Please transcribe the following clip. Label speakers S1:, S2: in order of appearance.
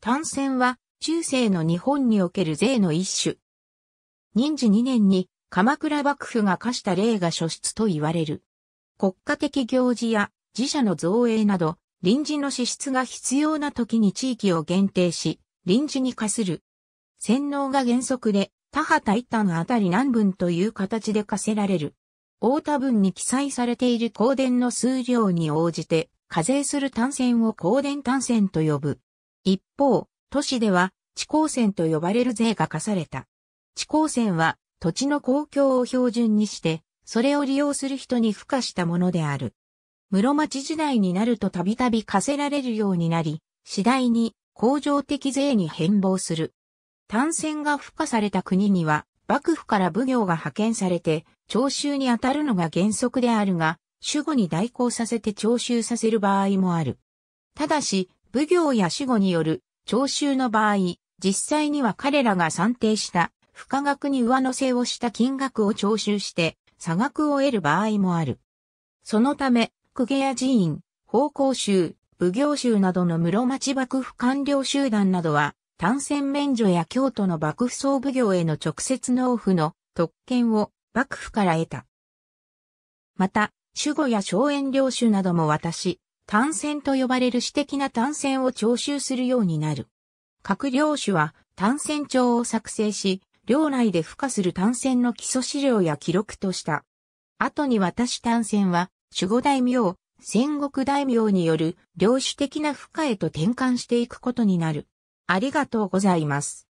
S1: 単線は中世の日本における税の一種。任治2年に鎌倉幕府が課した例が所出と言われる。国家的行事や自社の造営など臨時の支出が必要な時に地域を限定し、臨時に課する。洗脳が原則で他派一旦あたり何分という形で課せられる。大田分に記載されている公電の数量に応じて課税する単線を公電単線と呼ぶ。一方、都市では地高線と呼ばれる税が課された。地高線は土地の公共を標準にして、それを利用する人に付加したものである。室町時代になるとたびたび課せられるようになり、次第に工場的税に変貌する。単線が付加された国には、幕府から奉行が派遣されて、徴収に当たるのが原則であるが、守護に代行させて徴収させる場合もある。ただし、奉行や死後による徴収の場合、実際には彼らが算定した不可額に上乗せをした金額を徴収して差額を得る場合もある。そのため、公家や寺院、奉公衆、奉行衆などの室町幕府官僚集団などは、単戦免除や京都の幕府総奉行への直接納付の特権を幕府から得た。また、守護や荘園領主なども私、単線と呼ばれる私的な単線を徴収するようになる。各領主は単線帳を作成し、領内で付加する単線の基礎資料や記録とした。後に私単線は、守護大名、戦国大名による領主的な付加へと転換していくことになる。ありがとうございます。